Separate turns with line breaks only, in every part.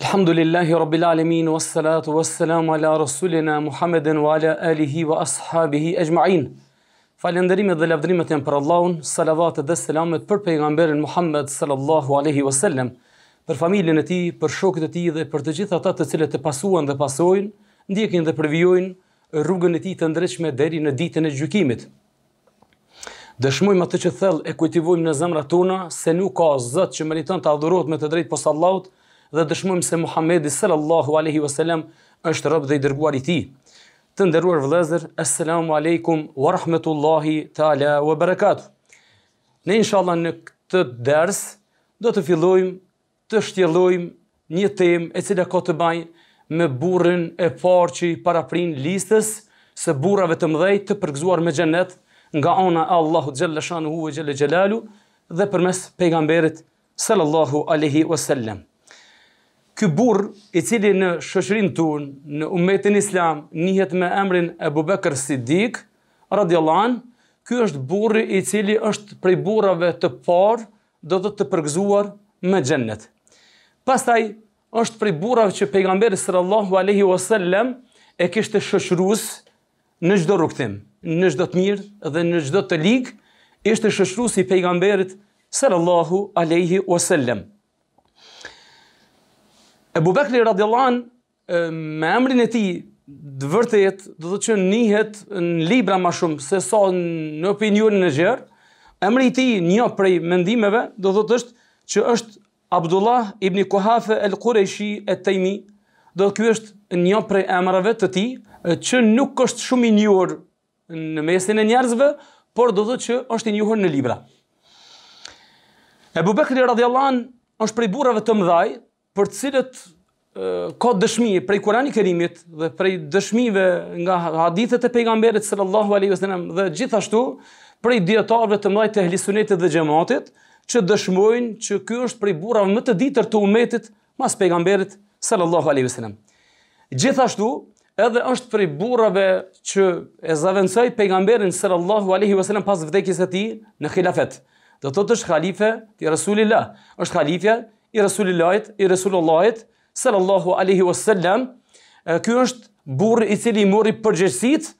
Alhamdulillahi Rabbil Alemin, wassalatu wassalamu ala Rasulina Muhammedin wa ala alihi wa ashabihi e gjma'in. Falenderimet dhe lavdrimet jenë për Allahun, salavat dhe selamet për pejgamberin Muhammed sallallahu alaihi wasallam, për familjen e ti, për shokët e ti dhe për të gjitha ta të cilët të pasuan dhe pasojnë, ndjekin dhe përvijojnë rrugën e ti të ndreqme deri në ditën e gjykimit. Dëshmojmë atë që thellë e kujtivojmë në zemra tona se nuk ka zëtë që meriton të adhurot me të drejtë posallaut, Allahut, dhe dëshmojmë se Muhamedi sallallahu alaihi wasallam është rob dhe i dërguar i tij. Të nderuar vëllezër, assalamu alaikum wa rahmatullahi taala wa barakatuh. Ne inshallah në këtë ders do të fillojmë të shtjellojmë një temë e cila ka të bëjë me burrin e parë që i paraprin listës së burrave të mëdhej të përgëzuar me xhenet nga ana e Allahut xhallashanuhu ve jalalu dhe përmes pejgamberit sallallahu alaihi wasallam. Ky burr i cili në shoqërinë tonë, në umetin islam, njihet me emrin Abu Bakr Siddik radhiyallahu an, ky është burri i cili është prej burrave të parë do të të përgëzuar me xhennet. Pastaj është prej burrave që pejgamberi sallallahu alaihi wasallam e kishte shoqërues në çdo rrugtim, në çdo të mirë dhe në çdo të ligë, ishte shoqëruesi i pejgamberit sallallahu alaihi wasallam. Ebu Bekri Radjallan, me emrin e ti, dë vërtet, do të që njëhet në libra ma shumë, se sa në opinion në gjërë, emri ti një prej mendimeve, do të të është që është Abdullah ibn Kohafe el Qureshi e Tejmi, do të kjo është një prej emrave të ti, që nuk është shumë i njohur në mesin e njerëzve, por do të që është i njohur në libra. Ebu Bekri radhjallan është prej burave të mdhaj, për të cilët ka dëshmi prej Kurani i Kerimit dhe prej dëshmive nga hadithet e pejgamberit sallallahu alaihi wasallam dhe gjithashtu prej dietarëve të mëdhtë të helisunetit dhe xhamatit që dëshmojnë që ky është prej burrave më të ditur të umetit pas pejgamberit sallallahu alaihi wasallam. Gjithashtu edhe është prej burrave që e zaventoi pejgamberin sallallahu alaihi wasallam pas vdekjes së tij në xhilafet. Do të thotë është halife ti rasulillah, është halifja i Resulullahit, i Resulullahit sallallahu alaihi wasallam, ky është burri i cili mori përgjësit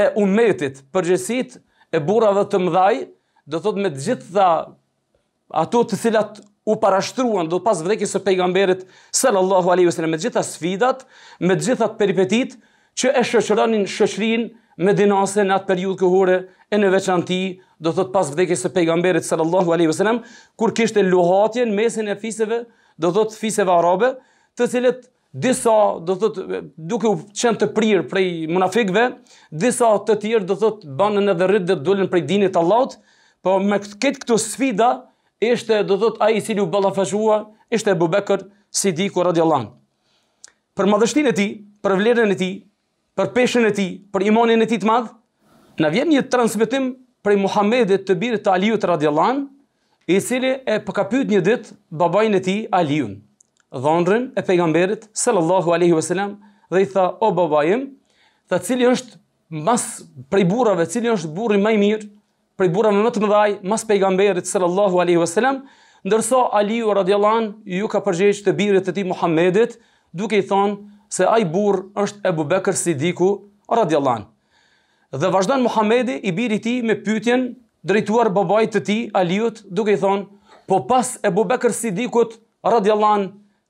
e ummetit, përgjësit e burrave të mdhaj, do të me të gjitha ato të cilat u parashtruan do pas vdekjes së pejgamberit sallallahu alaihi wasallam, me të gjitha sfidat, me të gjitha peripetitë që e shoqëronin shoqërinë me dinase në atë periudhë kohore e në veçanti do thot pas vdekjes së pejgamberit sallallahu alaihi wasallam kur kishte luhatje në mesin e fisëve do thot fisëve arabe të cilët disa do thot duke u qenë të prirë prej munafikëve disa të tjerë do thot banën edhe rrit dhe dolën prej dinit të Allahut po me këtë këtu sfida ishte do thot ai i cili u ballafaqua ishte Abu Bekr Siddiq radhiyallahu anhu për madhështinë e tij për vlerën e tij për peshën e tij për imanin e tij të madh na vjen një transmetim prej Muhammedit të birit të Aliut radhiyallahu i cili e po ka një ditë babain e tij Aliun, dhënrin e pejgamberit sallallahu alaihi wasallam, dhe i tha: "O babajim, tha cili është mbas prej burrave, cili është burri më i mirë, prej burrave më të mëdhaj, mas pejgamberit sallallahu alaihi wasallam?" Ndërsa Aliu radhiyallahu ju ka përgjigjë të birit të tij Muhammedit, duke i thënë se ai burr është Bekër Sidiku radhiyallahu Dhe vazhdon Muhamedi i biri i tij me pyetjen drejtuar babait të tij Aliut, duke i thonë: "Po pas Ebu bubekër Sidikut radhiyallahu an,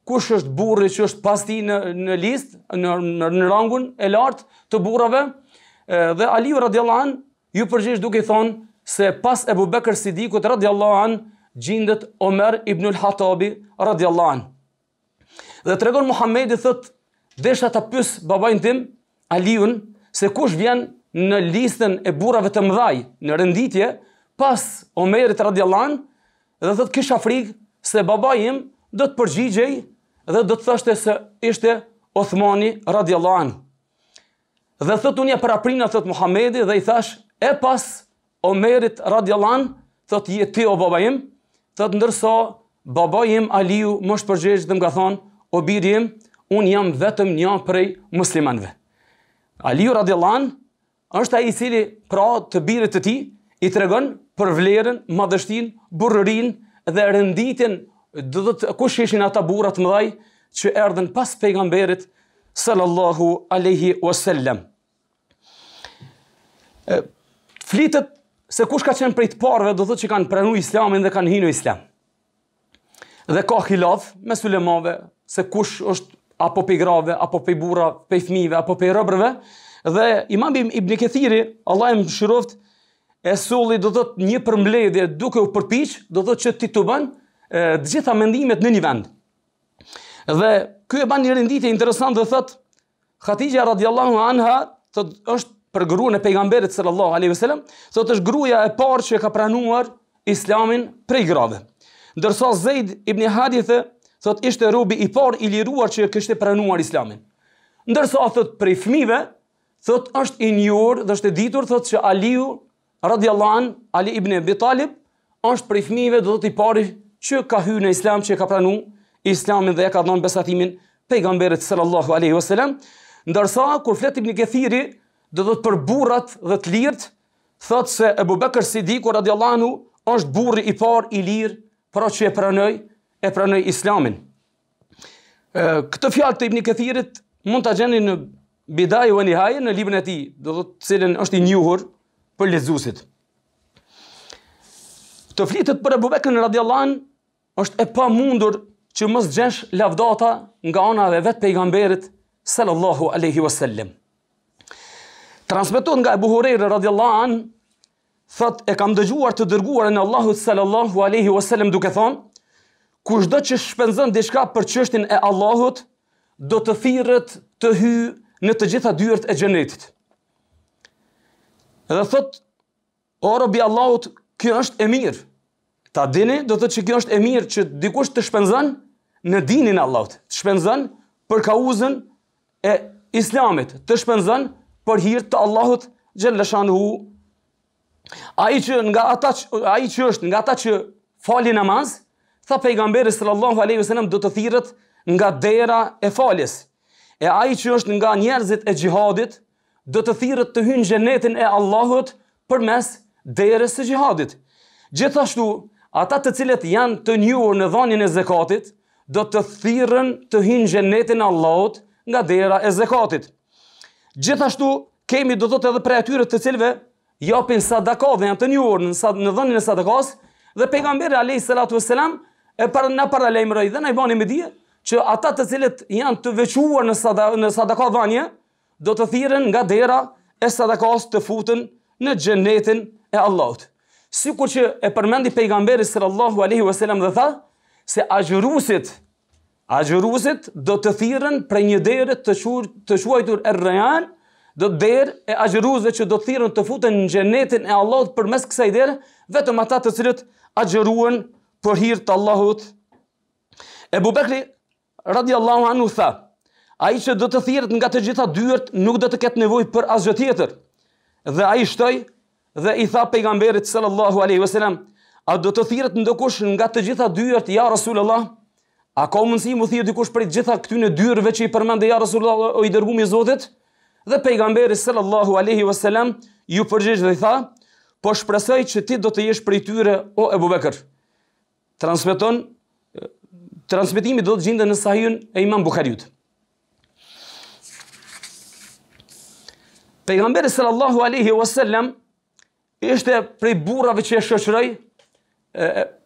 kush është burri që është pas ti në në listë, në në, në rangun e lartë të burrave?" Dhe Aliu radhiyallahu ju përgjigj duke i thonë se pas Ebu bubekër Sidikut radhiyallahu an gjindet Omer ibn al-Hatabi radhiyallahu an. Dhe tregon Muhamedi thotë: "Desha ta pyes babain tim Aliun se kush vjen në listën e burrave të mëdhaj në renditje pas Omerit radiallahu dhe thot kisha frikë se baba im do të përgjigjej dhe do të thoshte se ishte Othmani radiallahu Dhe Dhe thot unë ja dhe thot Muhamedi dhe i thash e pas Omerit radiallahu an thot je ti o baba im, thot ndërsa baba im Aliu më shpërgjigj dhe më ka thon o biri im, un jam vetëm një prej muslimanve. Aliu radiallahu është ai i cili pra të birit të tij i tregon për vlerën, madhështinë, burrërinë dhe renditjen do të kush ishin ata burra të mëdhaj që erdhën pas pejgamberit sallallahu alaihi wasallam. Flitet se kush ka qenë prej të parëve do thotë që kanë pranuar Islamin dhe kanë hinë Islam. Dhe ka khilaf me sulemave se kush është apo pe grave, apo pe burra, pe fëmijëve, apo pe robërve, Dhe imam Ibn Kethiri, Allah e më shiroft, e soli do dhëtë një përmbledhje duke u përpish, do dhëtë që ti të bënë gjitha mendimet në një vend. Dhe kjo e ban një rinditje interesant dhe thëtë, Khatija radiallahu anha, të është për gruën e pejgamberit sallallahu alaihi wasallam, sot është gruaja e parë që ka pranuar Islamin prej grave. Ndërsa Zeid ibn Hadithe thot ishte rubi i parë i liruar që kishte pranuar Islamin. Ndërsa thot prej fëmijëve, thot është i njohur dhe është e ditur thot se Aliu radhiyallahu an Ali ibn Abi Talib është prej fëmijëve do të i pari që ka hyrë në Islam, që ka pranuar Islamin dhe e ka dhënë besatimin pejgamberit sallallahu alaihi wasallam. Ndërsa kur flet Ibn Kathiri do të për burrat dhe të lirt, thot se Ebu Bekr Sidiku radhiyallahu anhu është burri i parë i lirë, pra që e pranoi, e pranoi Islamin. Këtë fjalë të Ibn Kathirit mund ta gjeni në Bidaj wa Nihaj në librin e tij, do të cilën është i njohur për lexuesit. Të flitët për Abu Bekrin radhiyallahu an është e pamundur që mos gjesh lavdata nga ana e vet pejgamberit sallallahu alaihi wasallam. Transmeton nga e buhurere radhiyallahu an e kam dëgjuar të dërguarën në Allahut sallallahu alaihi wasallam duke thonë kushdo që shpenzon diçka për qështin e Allahut do të thirret të hyjë në të gjitha dyert e xhenetit. Dhe thot, o Rabbi Allahut, kjo është e mirë. Ta dini, do të thotë që kjo është e mirë që dikush të shpenzon në dinin e Allahut, të shpenzon për kauzën e Islamit, të shpenzon për hir të Allahut xhallashanhu. Ai që nga ata ai që është nga ata që falin namaz, tha pejgamberi sallallahu alaihi wasallam do të thirët nga dera e faljes e ai që është nga njerëzit e xhihadit do të thirrë të hyjë në xhenetin e Allahut përmes derës së xhihadit. Gjithashtu, ata të cilët janë të njohur në dhënien e zakatit do të thirrën të hyjnë në xhenetin e Allahut nga dera e zakatit. Gjithashtu kemi do të thotë edhe për atyrat të cilëve japin sadaka dhe janë të njohur në sad në dhënien e sadakas dhe pejgamberi alayhi salatu vesselam e para na paralajmëroi dhe na i bani me dije që ata të cilët janë të veçuar në sada, në sadaka dhënie do të thirren nga dera e sadakas të futen në xhenetin e Allahut. Sikur që e përmendi pejgamberi sallallahu alaihi wasallam dhe tha se ajruset ajruset do të thirren për një derë të shur, të quajtur Er-Rayan, do derë e ajruset që do të thirren të futen në xhenetin e Allahut përmes kësaj derë vetëm ata të cilët agjëruan për hir të Allahut. Ebu Bekri radiallahu anu tha, a i që do të thirët nga të gjitha dyërt nuk do të ketë nevoj për asgjë tjetër. Dhe a i shtoj dhe i tha pejgamberit sallallahu aleyhi vësallam, a do të thirët ndokush nga të gjitha dyërt, ja rasullallah, a ka mundësi mu thirë dikush për gjitha këtyne dyërve që i përmende ja rasullallah o i dërgum i zotit? Dhe pejgamberi sallallahu aleyhi vësallam ju përgjish dhe i tha, po shpresoj që ti do të jesh për i tyre o e bubekër. Transmeton transmitimi do të gjinde në sahihun e Imam Buhariut. Pejgamberi sallallahu alaihi wasallam ishte prej burrave që e shoqëroi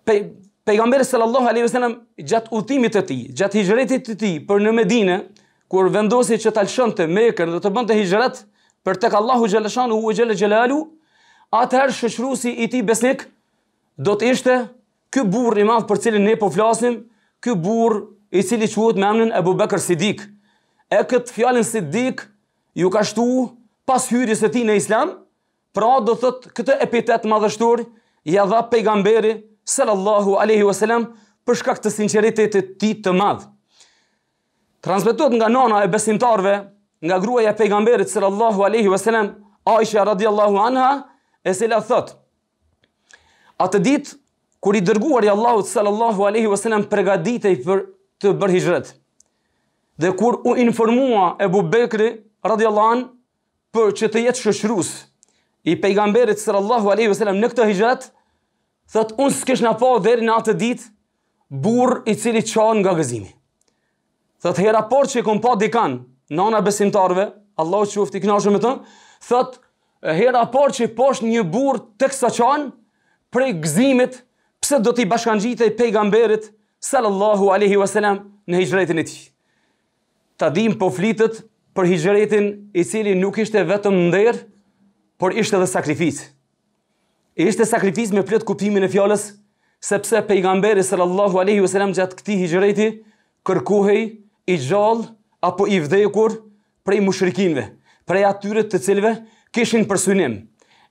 pe Pejgamberi sallallahu alaihi wasallam gjatë udhimit të tij, gjatë hijretit të tij për në Medinë, kur vendosi që ta lëshonte Mekën dhe të bënte hijret për tek Allahu xhaleshanu u xhale xhelalu, atëherë shoqruesi i tij besnik do të ishte ky burr i madh për cilin ne po flasim, ky burr i cili quhet me emrin Abu Bakr Siddiq. E këtë fjalën Siddiq ju ka shtu pas hyrjes së tij në Islam, pra do thot këtë epitet madhështor ja dha pejgamberi sallallahu alaihi wasallam për shkak të sinqeritetit të tij të madh. Transmetohet nga nana e besimtarve, nga gruaja e pejgamberit sallallahu alaihi wasallam, Aisha radhiyallahu anha, e cila thot: Atë ditë kur i dërguar i Allahut sallallahu alaihi wasallam përgatitej për të bërë hijret, Dhe kur u informua Ebu Bekri radhiyallahu an për që të jetë shoqërues i pejgamberit sallallahu alaihi wasallam në këtë hijret, thot un s'kesh na pa deri në atë ditë burr i cili çon nga gëzimi. Thot hera por që kom pa dikan, nëna besimtarve, Allahu qoftë i kënaqur me të, thot hera por që poshtë një burr sa çon prej gëzimit pse do t'i bashkangjitej pejgamberit sallallahu alaihi wasalam në hijrëtin e tij. Ta dim po flitet për hijrëtin i cili nuk ishte vetëm nder, por ishte edhe sakrificë. Ishte sakrificë me plot kuptimin e fjalës, sepse pejgamberi sallallahu alaihi wasalam gjatë këtij hijrëti kërkuhej i gjallë apo i vdekur prej mushrikinve, prej atyre të cilëve kishin për synim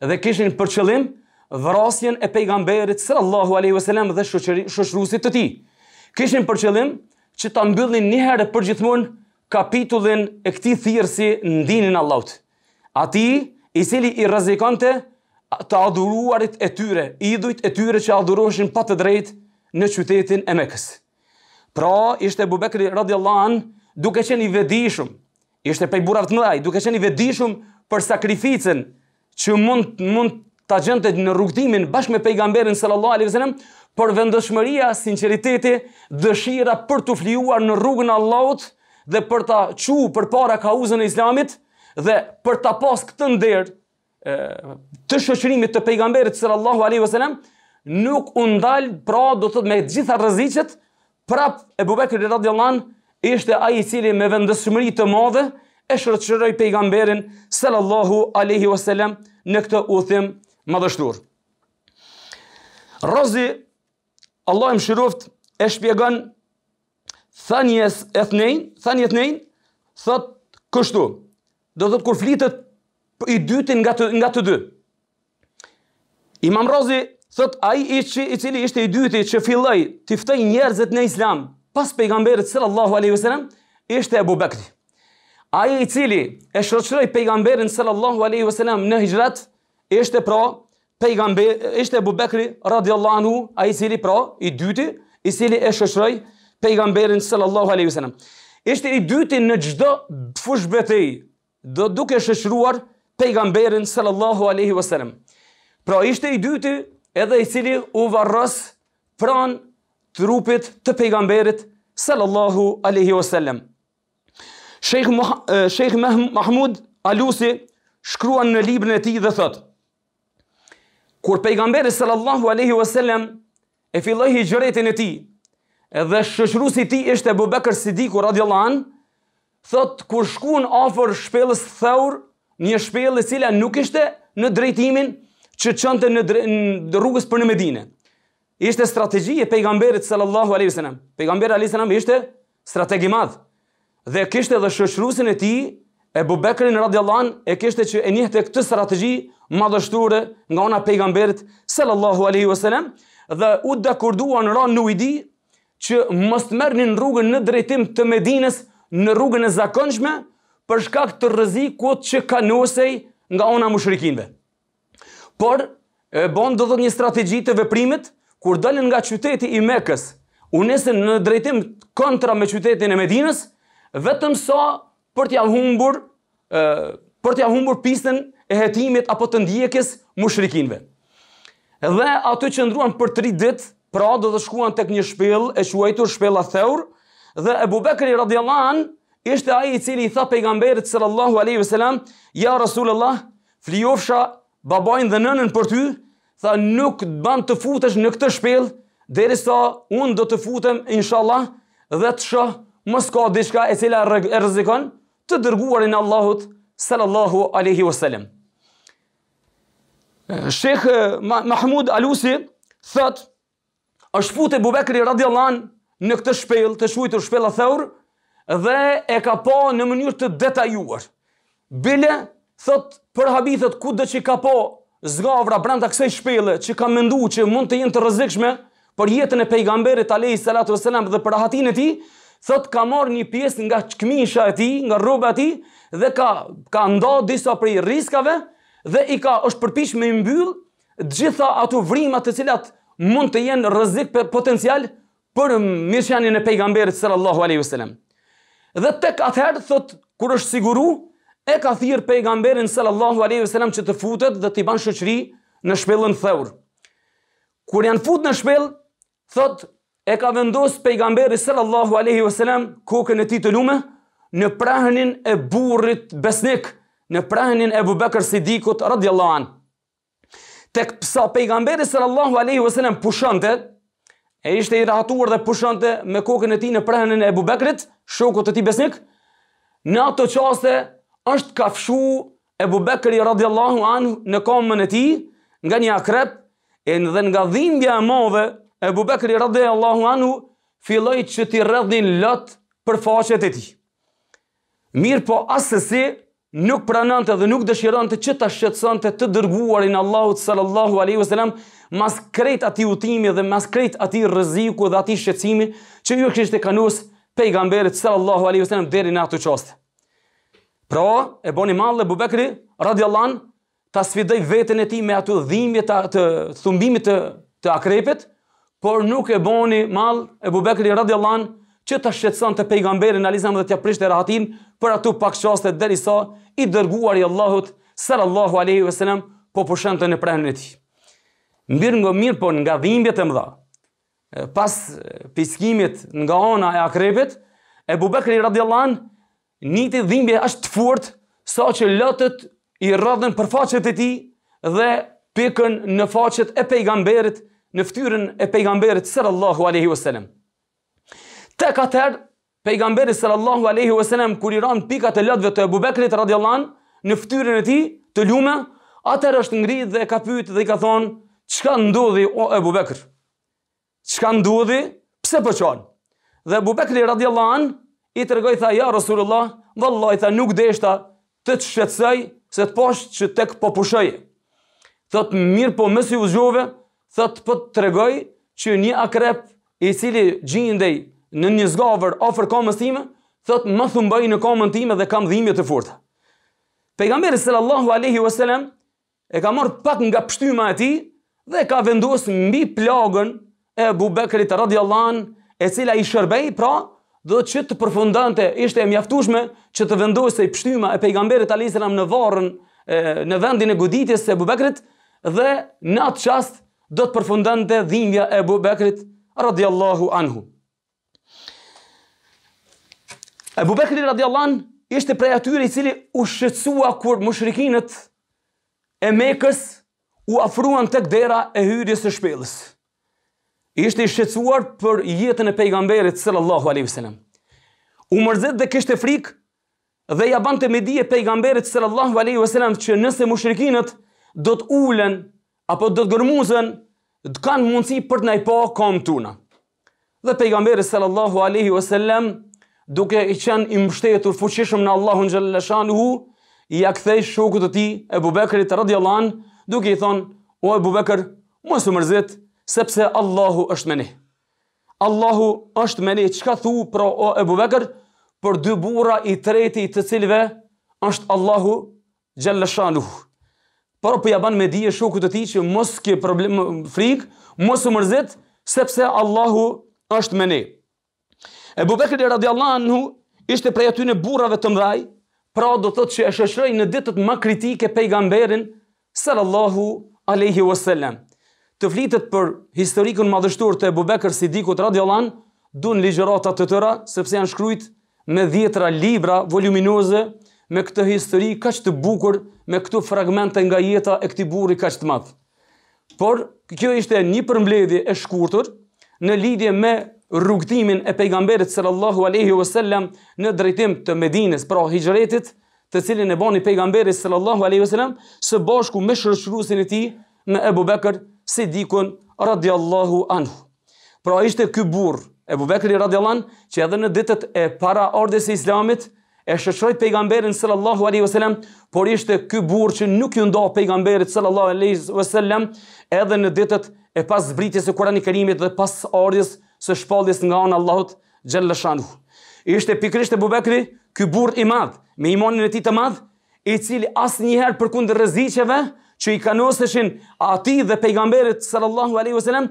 dhe kishin për qëllim vrasjen e pejgamberit sallallahu alaihi wasallam dhe shoqërisë të tij. Kishin për qëllim që ta mbyllin një herë për gjithmonë kapitullin e këtij thirrsi ndinin Allahut. Ati i cili i rrezikonte të adhuruarit e tyre, idhujt e tyre që adhuroheshin pa të drejtë në qytetin e Mekës. Pra, ishte Abu Bekri radhiyallahu an duke qenë i vetëdijshëm. Ishte prej burrave të mëdhej, duke qenë i vetëdijshëm për sakrificën që mund mund ta gjente në rrugtimin bashkë me pejgamberin sallallahu alaihi wasallam për vendosmëria, sinqeriteti, dëshira për të flijuar në rrugën e Allahut dhe për ta çu përpara kauzën e Islamit dhe për ta pas këtë nder të shoqërimit të pejgamberit sallallahu alaihi wasallam nuk u ndal pra do të thotë me të gjitha rreziqet prap e Bubekri radhiyallahu an ishte ai i cili me vendosmëri të madhe e shërëqëroj pejgamberin sallallahu alaihi wasallam në këtë udhim dështur. Rozi, Allah e më shiruft, e shpjegon thënjes e thnejn, thënjes e thnejn, thot kështu, do thot kur flitet i dytin nga të, nga të dy. Imam Rozi, thot a i që, i cili ishte i dyti që filloj të ftoj njerëzit në islam, pas pejgamberit sallallahu alaihi wasallam, ishte Abu Bakri. A i cili e shroqëroj pejgamberin sallallahu alaihi wasallam në hijratë, Ishte pra pejgamber, ishte Abu Bekri radhiyallahu anhu, ai cili pra i dyti, i cili e shoqëroi pejgamberin sallallahu alaihi wasallam. Ishte i dyti në çdo fush betej, do duke shëshruar pejgamberin sallallahu alaihi wasallam. Pra ishte i dyti edhe i cili u varros pran trupit të pejgamberit sallallahu alaihi wasallam. Sheikh Mahmud Alusi shkruan në librin e tij dhe thotë: kur pejgamberi sallallahu alaihi wasallam e filloi hijretin e tij, edhe shoqruesi i tij ishte Abu Bakr sidiku radhiyallahu an, thot kur shkuan afër shpellës Thaur, një shpellë e cila nuk ishte në drejtimin që çonte në, në rrugës për në Medinë. Ishte strategji e pejgamberit sallallahu alaihi wasallam. Pejgamberi alaihi wasallam ishte strateg i madh. Dhe kishte edhe shëshrusin e tij, e bubekrin radiallan e kishte që e njëhte këtë strategji madhështure nga ona pejgamberit sallallahu aleyhi wasallam dhe u dekordua në ranë në ujdi që mos të mërë rrugën në drejtim të Medines në rrugën e zakonshme për shkak të rrezikut që ka nosej nga ona mushrikinve. Por e bon do të një strategji të veprimit kur dalin nga qyteti i Mekës, u nesën në drejtim kontra me qytetin e Medinës, vetëm sa so për t'ia humbur, ë për t'ia humbur pistën e hetimit apo të ndjekjes mushrikinve. Dhe ato që ndruan për 3 ditë, pra do të shkuan tek një shpellë e quajtur Shpella Theur, dhe Ebu Bekri radhiyallahu an ishte ai i cili i tha pejgamberit sallallahu alaihi wasalam, "Ya ja Rasulullah, fliofsha babain dhe nënën për ty, tha nuk të bën të futesh në këtë shpellë derisa unë do të futem inshallah dhe të shoh mos ka diçka e cila rrezikon të dërguarin Allahut sallallahu alaihi wasallam. Sheikh Mahmud Alusi thot është futë Bubekri radhiyallahu an në këtë shpellë të shujtur shpella Thaur dhe e ka pa po në mënyrë të detajuar. Bile thot për habithët kudo që ka pa po, zgavra brenda kësaj shpellë që ka menduar që mund të jenë të rrezikshme për jetën e pejgamberit alayhi salatu wasallam dhe për ahatin e tij, thot ka marr një pjesë nga çkmisha e tij, nga rroba e tij dhe ka ka ndo disa prej rriskave dhe i ka është përpish me mbyll të gjitha ato vrimat të cilat mund të jenë rrezik potencial për mirëshanin e pejgamberit sallallahu alaihi wasallam. Dhe tek atëherë thot kur është siguru e ka thirr pejgamberin sallallahu alaihi wasallam që të futet dhe të bën shoqëri në shpellën Theur. Kur janë futur në shpellë, thot e ka vendosë pejgamberi sallallahu aleyhi vësallam kukën e ti të lume në prahënin e burrit besnik, në prahënin e bubekër sidikut radiallohan. Tek psa pejgamberi sallallahu aleyhi vësallam pushante, e ishte i rahatuar dhe pushante me kukën e ti në prahënin e bubekërit, shokot e ti besnik, në ato qaste është kafshu e bubekëri radiallohan në komën e ti, nga një akrep, e në dhe nga dhimbja e mave, e Bekri rrëdhe Allahu anu, filloj që ti rrëdhin lot për faqet e ti. Mirë po asësi, nuk pranante dhe nuk dëshirante që ta shqetsante të dërguarin Allahu të sallallahu a.s. mas krejt ati utimi dhe mas krejt ati rëziku dhe ati shqetsimi që ju kështë e kanus pejgamberit sallallahu a.s. dheri në atë u qostë. Pra, e boni malë dhe bubekri, radiallan, ta sfidej vetën e ti me ato dhimje të thumbimit të, të akrepit, por nuk e boni mal e radhiyallahu an që të shqetson të pejgamberi në alizam dhe t'ia prisht e rahatin për atu pak qaste dhe i dërguar i Allahut sallallahu Allahu Alehi Veselem po përshën të në prehnë në ti. Mbirë nga mirë, por nga dhimbjet e mëdha, pas piskimit nga ona e akrepit, e radhiyallahu an njëti dhimbje është të furt sa që lotët i radhen për façet e ti dhe pikën në façet e pejgamberit në ftyrën e pejgamberit sallallahu alaihi wasallam. Tek atëherë pejgamberi sallallahu alaihi wasallam kur i ran pika të lotëve të Abu Bekrit radhiyallahu an në ftyrën e tij të lumë, atëherë është ngrit dhe ka pyet dhe i ka thonë çka ndodhi o Abu Bekr? Çka ndodhi? Pse po çon? Dhe Abu Bekri radhiyallahu an i tregoi tha ja Rasulullah, vallahi tha nuk deshta të të shqetësoj se të poshtë që tek po pushoj. Thot mirë po mësi u zgjove, thot po të tregoj që një akrep i cili gjindej në një zgavër ofër komës time, thot më thumbaj në komën time dhe kam dhimje të furtë. Pejgamberi sallallahu alaihi wasallam e ka marrë pak nga pshtyma e tij dhe ka vendosur mbi plagën e bubekrit radiallan radhiyallahu an, e cila i shërbej, pra, do të të përfundante ishte e mjaftueshme që të vendosej pshtyma e pejgamberit alaihi wasallam në varrën në vendin e goditjes së bubekrit dhe në atë çast do të përfundon të dhimja e Ebu Bekrit radiallahu anhu. Ebu Bekri radiallan ishte prej atyri i cili u shqetsua kur mushrikinët e mekës u afruan të kdera e hyrjes së shpilës. Ishte i shqetsuar për jetën e pejgamberit sallallahu alaihi wasallam. U mërzit dhe kishte frikë dhe ja bante me dije pejgamberit sallallahu alaihi wasallam që nëse mushrikinët do të ulen apo do të gërmuzën, të kanë mundësi për të nëjpa kam tuna. Dhe pejgamberi sallallahu aleyhi wa sallam, duke i qenë i mështetur fuqishëm në Allahun Gjellëshan hu, i akthej shukët të ti, e bubekërit të duke i thonë, o e bubekër, mësë mërzit, sepse Allahu është meni. Allahu është meni, që ka thu pro o e bubekër, për dy bura i treti të cilve, është Allahu Gjellëshan hu por po ja ban me dije shoku të tij që mos ke problem frik, mos u mërzit sepse Allahu është me ne. Ebu Bekri radiallahu anhu ishte prej aty në burrave të mëdhaj, pra do thotë që e shoshroi në ditët më kritike pejgamberin sallallahu alaihi wasallam. Të flitet për historikun madhështor të Bekri Sidikut radiallahu anhu, duan ligjërata të tëra sepse janë shkruajt me 10 libra voluminoze me këtë histori kaq të bukur, me këto fragmente nga jeta e këtij burri kaq të madh. Por kjo ishte një përmbledhje e shkurtër në lidhje me rrugtimin e pejgamberit sallallahu alaihi wasallam në drejtim të Medinës, pra hijretit, të cilin e bani pejgamberi sallallahu alaihi wasallam së bashku me shoqërusin e tij me Ebu Bekër Sidikun radiallahu anhu. Pra ishte ky burr Ebu Bekri radiallahu an që edhe në ditët e para ardhes e Islamit e shoqëroi pejgamberin sallallahu alaihi wasallam, por ishte ky burr që nuk ju nda pejgamberit sallallahu alaihi wasallam edhe në ditët e pas zbritjes së Kuranit të Kërimit dhe pas ardhjes së shpalljes nga ana e Allahut xhallashanu. Ishte pikrisht e Bubekri, ky burr i madh, me imanin e tij të madh, i cili asnjëherë përkundër rreziqeve, që i kanosëshin ati dhe pejgamberit sallallahu alaihi wasallam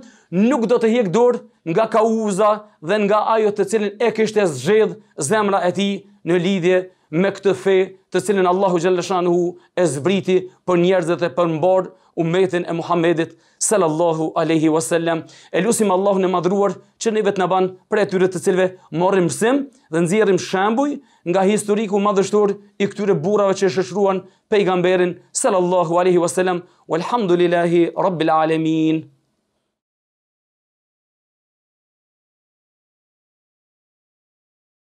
nuk do të hiq dorë nga kauza dhe nga ajo të cilën e kishte zgjedh zemra e tij në lidhje me këtë fe të cilin Allahu Gjellëshanhu e zbriti për njerëzët e për mbor u metin e Muhammedit sallallahu aleyhi wasallam. E lusim Allahu në madruar që në vetë në ban për e tyre të cilve morim sim dhe nëzirim shambuj nga historiku madhështor i këtyre burave që shëshruan pejgamberin sallallahu aleyhi wasallam. Walhamdulillahi, rabbil alemin.